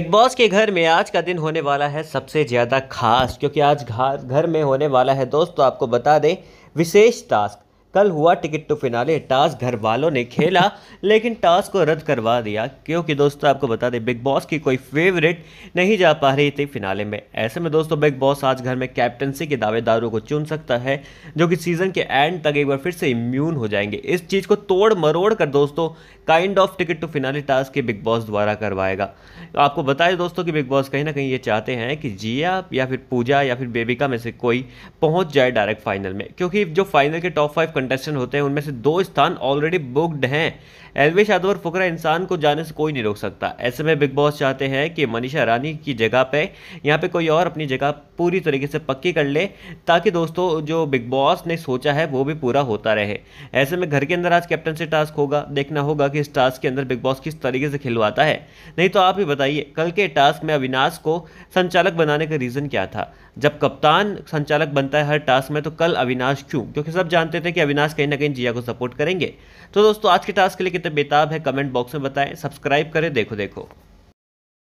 big boss के घर में आज का दिन होने वाला है सबसे ज़्यादा खास क्योंकि आज घर में होने वाला है दोस्तों आपको बता दें विशेष टास्क कल हुआ टिकट टू तो फिनाले टास घर वालों ने खेला लेकिन टास को रद्द करवा दिया क्योंकि दोस्तों आपको बता दें बिग बॉस की कोई फेवरेट नहीं जा पा रही थी फिनाले में ऐसे में दोस्तों बिग बॉस आज घर में कैप्टनसी के दावेदारों को चुन सकता है जो कि सीजन के एंड तक एक बार फिर से इम्यून हो जाएंगे इस चीज़ को तोड़ मरोड़ कर दोस्तों kind of ticket to finale task के बिग बॉस द्वारा करवाएगा तो आपको बताएं दोस्तों कि बिग बॉस कहीं ना कहीं ये चाहते हैं कि जिया या फिर पूजा या फिर बेबिका में से कोई पहुंच जाए डायरेक्ट फाइनल में क्योंकि जो फाइनल के टॉप फाइव कंटेस्टेंट होते हैं उनमें से दो स्थान ऑलरेडी बुक्ड हैं एलवेश यादव और फुकरा इंसान को जाने से कोई नहीं रोक सकता ऐसे में बिग बॉस चाहते हैं कि मनीषा रानी की जगह पे यहाँ पे कोई और अपनी जगह पूरी तरीके से पक्की कर ले ताकि दोस्तों जो बिग बॉस ने सोचा है वो भी पूरा होता रहे ऐसे में घर के अंदर आज कैप्टन से टास्क होगा देखना होगा कि इस टास्क के अंदर बिग बॉस किस तरीके से खिलवाता है नहीं तो आप ही बताइए कल के टास्क में अविनाश को संचालक बनाने का रीज़न क्या था जब कप्तान संचालक बनता है हर टास्क में तो कल अविनाश क्यों क्योंकि सब जानते थे कि अविनाश कहीं ना कहीं जिया को सपोर्ट करेंगे तो दोस्तों आज के टास्क के लिए कितने बेताब है कमेंट बॉक्स में बताएं सब्सक्राइब करें देखो देखो